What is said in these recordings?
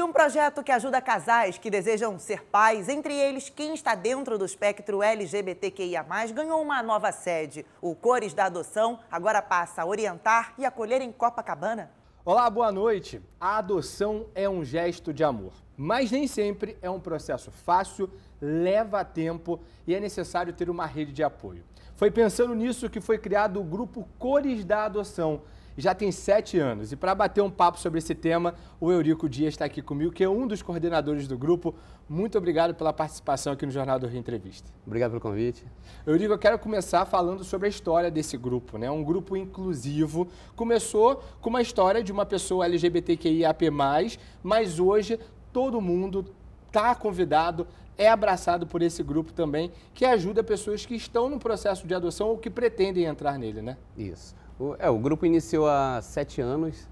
E um projeto que ajuda casais que desejam ser pais, entre eles quem está dentro do espectro LGBTQIA, ganhou uma nova sede. O Cores da Adoção agora passa a orientar e acolher em Copacabana. Olá, boa noite. A adoção é um gesto de amor, mas nem sempre é um processo fácil, leva tempo e é necessário ter uma rede de apoio. Foi pensando nisso que foi criado o grupo Cores da Adoção já tem sete anos. E para bater um papo sobre esse tema, o Eurico Dias está aqui comigo, que é um dos coordenadores do grupo. Muito obrigado pela participação aqui no Jornal do Rio Entrevista. Obrigado pelo convite. Eurico, eu quero começar falando sobre a história desse grupo, né? Um grupo inclusivo. Começou com uma história de uma pessoa LGBTQIAP+, mas hoje todo mundo está convidado, é abraçado por esse grupo também, que ajuda pessoas que estão no processo de adoção ou que pretendem entrar nele, né? Isso. O, é, o grupo iniciou há sete anos.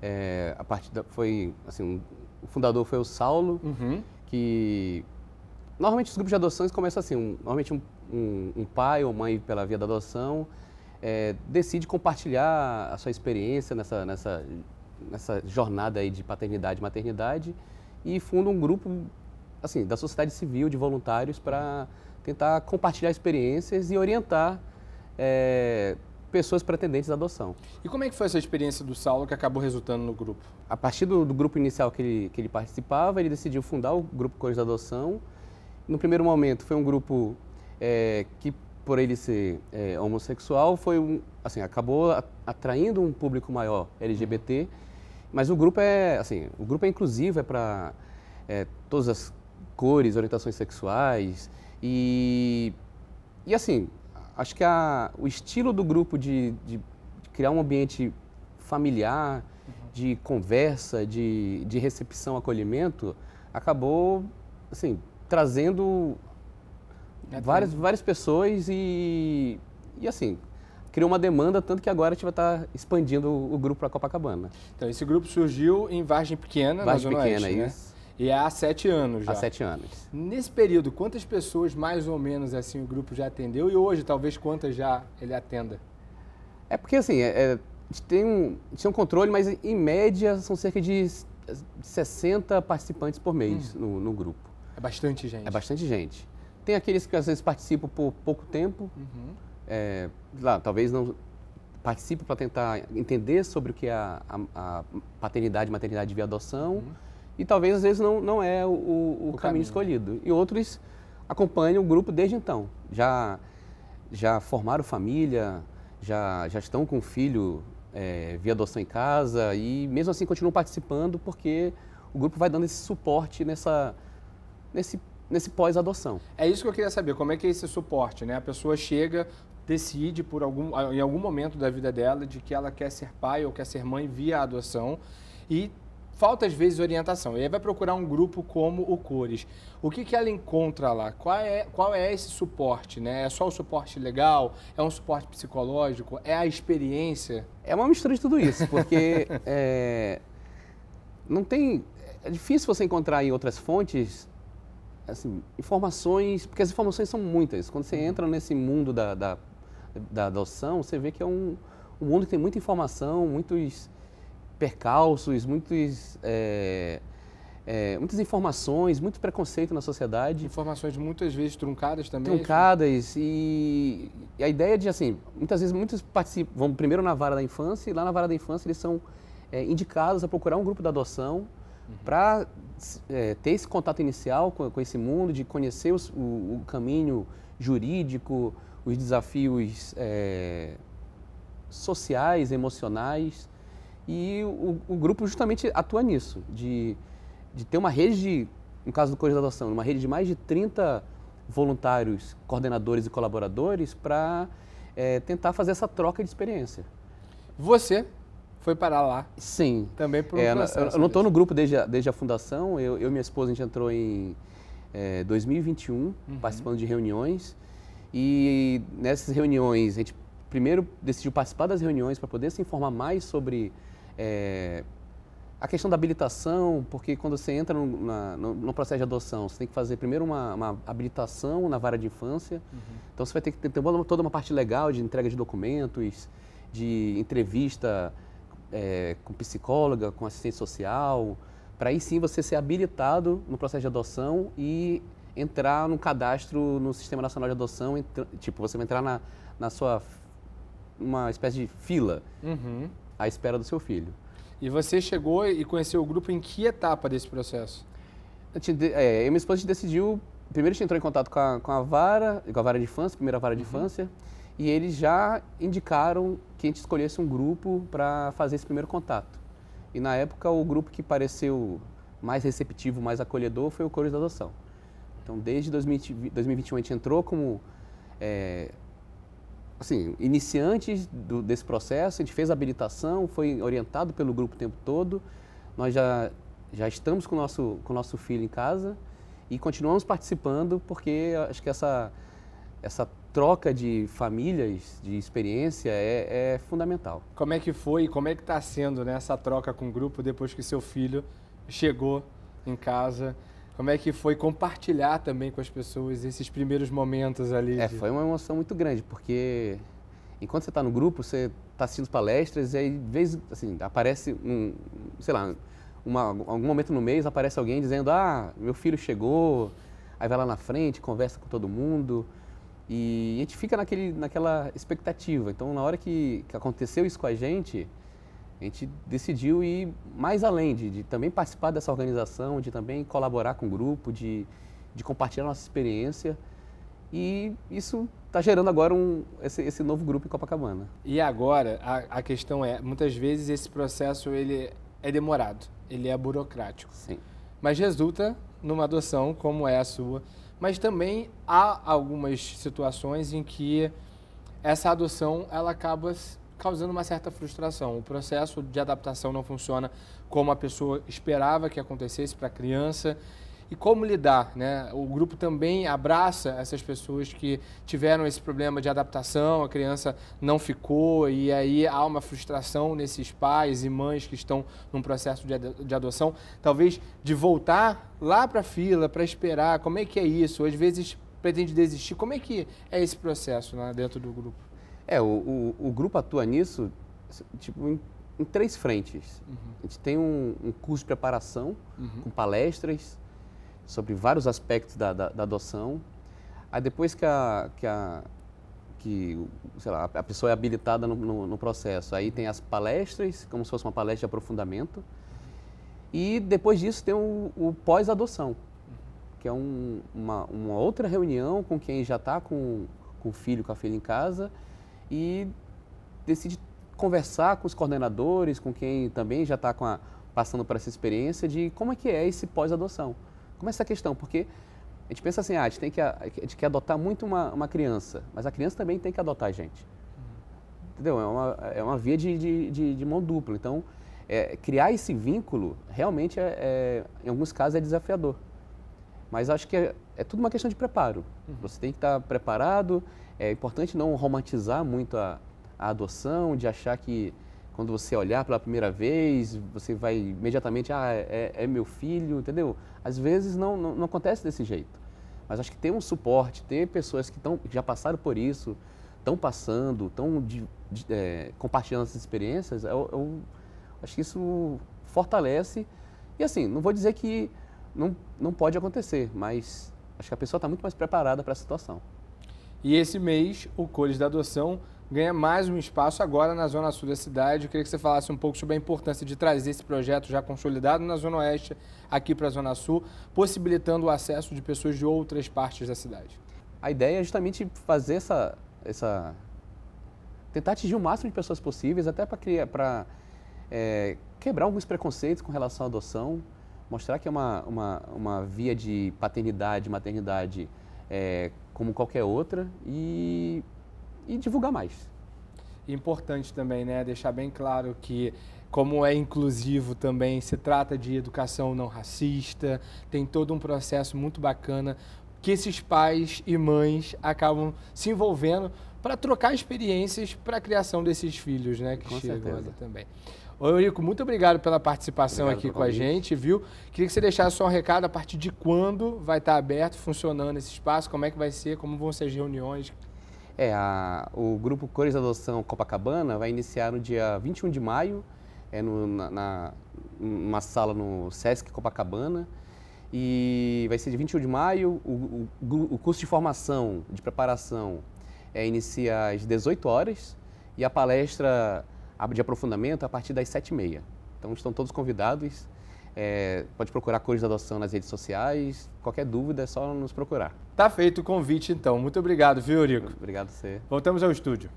É, a partir da, foi assim, o fundador foi o Saulo, uhum. que normalmente os grupos de adoções começam assim, um, normalmente um, um, um, pai ou mãe pela via da adoção é, decide compartilhar a sua experiência nessa, nessa, nessa jornada aí de paternidade, maternidade e funda um grupo assim da sociedade civil de voluntários para tentar compartilhar experiências e orientar é, pessoas pretendentes à adoção. E como é que foi essa experiência do Saulo que acabou resultando no grupo? A partir do, do grupo inicial que ele, que ele participava, ele decidiu fundar o Grupo Cores da Adoção. No primeiro momento foi um grupo é, que, por ele ser é, homossexual, foi um, assim, acabou atraindo um público maior LGBT. Mas o grupo é assim, o grupo é inclusivo, é para é, todas as cores, orientações sexuais e e assim, Acho que a, o estilo do grupo de, de, criar um ambiente familiar, uhum. de conversa, de, de recepção, acolhimento, acabou assim, trazendo é várias, várias pessoas e, e assim, criou uma demanda, tanto que agora a gente vai estar expandindo o, grupo para Copacabana. Então, esse grupo surgiu em Vargem Pequena, Vargem na Zona Pequena, Oeste, né? E é há sete anos já. Há sete anos. Nesse período, quantas pessoas mais ou menos assim o grupo já atendeu e hoje talvez quantas já ele atenda? É porque assim, é, é tem, um, tem um controle, mas em média são cerca de 60 participantes por mês hum. no, no, grupo. É bastante gente. É bastante gente. Tem aqueles que às vezes participam por pouco tempo, uhum. é, lá, talvez não participe para tentar entender sobre o que é a, a, a paternidade e maternidade via adoção. Uhum e talvez às vezes não, não é o, o, o caminho, caminho escolhido. E outros acompanham o grupo desde então. Já, já formaram família, já, já estão com o filho é, via adoção em casa e mesmo assim continuam participando porque o grupo vai dando esse suporte nessa, nesse, nesse pós-adoção. É isso que eu queria saber, como é que é esse suporte, né? A pessoa chega, decide por algum, em algum momento da vida dela de que ela quer ser pai ou quer ser mãe via adoção e falta às vezes orientação. E aí vai procurar um grupo como o Cores. O que, que ela encontra lá? Qual é, qual é esse suporte? Né? É só o suporte legal? É um suporte psicológico? É a experiência? É uma mistura de tudo isso, porque é, não tem. É difícil você encontrar em outras fontes assim, informações, porque as informações são muitas. Quando você entra nesse mundo da, da, da adoção, você vê que é um, um mundo que tem muita informação, muitos percalços, muitos, é, é, muitas informações, muito preconceito na sociedade. Informações muitas vezes truncadas também. Truncadas e, e a ideia de assim, muitas vezes muitos participam, vão primeiro na vara da infância e lá na vara da infância eles são é, indicados a procurar um grupo de adoção uhum. para é, ter esse contato inicial com, com, esse mundo, de conhecer os, o, o caminho jurídico, os desafios é, sociais, emocionais e o, o grupo justamente atua nisso, de, de ter uma rede, de, no caso do curso de Adoção, uma rede de mais de 30 voluntários, coordenadores e colaboradores para é, tentar fazer essa troca de experiência. Você foi parar lá? Sim. Também por um é, processo. Eu, eu não estou no grupo desde a, desde a fundação. Eu, eu e minha esposa, a gente entrou em é, 2021, uhum. participando de reuniões. E nessas reuniões, a gente primeiro decidiu participar das reuniões para poder se informar mais sobre é, a questão da habilitação, porque quando você entra no, na, no, no processo de adoção, você tem que fazer primeiro uma, uma habilitação na vara de infância. Uhum. Então você vai ter que ter, ter toda uma parte legal de entrega de documentos, de entrevista é, com psicóloga, com assistente social, para aí sim você ser habilitado no processo de adoção e entrar no cadastro no Sistema Nacional de Adoção. Entra, tipo, você vai entrar na, na sua. uma espécie de fila. Uhum à espera do seu filho. E você chegou e conheceu o grupo em que etapa desse processo? Eu, te, é, eu minha esposa decidiu. Primeiro a gente entrou em contato com a, com a vara, com a vara de infância, primeira vara de fãs uhum. infância, e eles já indicaram que a gente escolhesse um grupo para fazer esse primeiro contato. E na época o grupo que pareceu mais receptivo, mais acolhedor foi o Cores da Adoção. Então desde 2020, 2021 a gente entrou como é, assim, iniciantes do, desse processo, a gente fez a habilitação, foi orientado pelo grupo o tempo todo. Nós já, já estamos com o nosso, com nosso filho em casa e continuamos participando porque acho que essa, essa troca de famílias, de experiência é, é fundamental. Como é que foi e como é que está sendo né, essa troca com o grupo depois que seu filho chegou em casa como é que foi compartilhar também com as pessoas esses primeiros momentos ali? É, foi uma emoção muito grande, porque enquanto você está no grupo, você está assistindo palestras e aí, vez, assim, aparece, um, sei lá, uma, algum momento no mês aparece alguém dizendo, ah, meu filho chegou, aí vai lá na frente, conversa com todo mundo e a gente fica naquele, naquela expectativa. Então, na hora que, que aconteceu isso com a gente, a gente decidiu ir mais além, de, de, também participar dessa organização, de também colaborar com o grupo, de, de compartilhar nossa experiência. E isso está gerando agora um, esse, esse, novo grupo em Copacabana. E agora, a, a, questão é, muitas vezes esse processo ele é demorado, ele é burocrático. Sim. Mas resulta numa adoção como é a sua. Mas também há algumas situações em que essa adoção ela acaba causando uma certa frustração. O processo de adaptação não funciona como a pessoa esperava que acontecesse para a criança. E como lidar, né? O grupo também abraça essas pessoas que tiveram esse problema de adaptação, a criança não ficou e aí há uma frustração nesses pais e mães que estão num processo de adoção, talvez de voltar lá para a fila para esperar. Como é que é isso? Às vezes pretende desistir. Como é que é esse processo né, dentro do grupo? É, o, o, o grupo atua nisso tipo, em, em três frentes. Uhum. A gente tem um, um curso de preparação uhum. com palestras sobre vários aspectos da, da, da adoção. Aí depois que a, que a, que, sei lá, a pessoa é habilitada no, no, no, processo. Aí tem as palestras, como se fosse uma palestra de aprofundamento. E depois disso tem o, o pós-adoção, uhum. que é um, uma, uma, outra reunião com quem já está com, com o filho, com a filha em casa e decide conversar com os coordenadores, com quem também já está passando por essa experiência de como é que é esse pós-adoção. Como é essa questão? Porque a gente pensa assim, ah, a gente tem que, a gente quer adotar muito uma, uma criança, mas a criança também tem que adotar a gente. Entendeu? É uma, é uma via de, de, de, de mão dupla. Então, é, criar esse vínculo realmente, é, é, em alguns casos, é desafiador. Mas acho que é, é tudo uma questão de preparo. Uhum. Você tem que estar tá preparado, é importante não romantizar muito a, a adoção, de achar que quando você olhar pela primeira vez, você vai imediatamente, ah, é, é meu filho, entendeu? Às vezes não, não, não, acontece desse jeito. Mas acho que ter um suporte, ter pessoas que, tão, que já passaram por isso, estão passando, estão é, compartilhando essas experiências, eu, é eu, é acho que isso fortalece. E assim, não vou dizer que não, não pode acontecer, mas acho que a pessoa está muito mais preparada para a situação. E esse mês, o Cores da Adoção ganha mais um espaço agora na Zona Sul da cidade. Eu queria que você falasse um pouco sobre a importância de trazer esse projeto já consolidado na Zona Oeste aqui para a Zona Sul, possibilitando o acesso de pessoas de outras partes da cidade. A ideia é justamente fazer essa. essa tentar atingir o máximo de pessoas possíveis, até para é, quebrar alguns preconceitos com relação à adoção, mostrar que é uma, uma, uma via de paternidade, maternidade. É, como qualquer outra, e, e divulgar mais. Importante também, né? Deixar bem claro que como é inclusivo também, se trata de educação não racista, tem todo um processo muito bacana que esses pais e mães acabam se envolvendo para trocar experiências para a criação desses filhos, né? Que Com chegam certeza. ali também. Ô Eurico, muito obrigado pela participação obrigado aqui com a gente, viu? Queria que você deixasse só um recado a partir de quando vai estar aberto, funcionando esse espaço, como é que vai ser, como vão ser as reuniões. É, a, o grupo Cores da Adoção Copacabana vai iniciar no dia 21 de maio, é no, na, na, numa sala no Sesc Copacabana. E vai ser de 21 de maio. O, o, o curso de formação, de preparação, é, inicia às 18 horas e a palestra de aprofundamento a partir das 7h30. Então estão todos convidados. É, pode procurar Cores da Adoção nas redes sociais. Qualquer dúvida é só nos procurar. Tá feito o convite, então. Muito obrigado, viu, Eurico? Obrigado a você. Voltamos ao estúdio.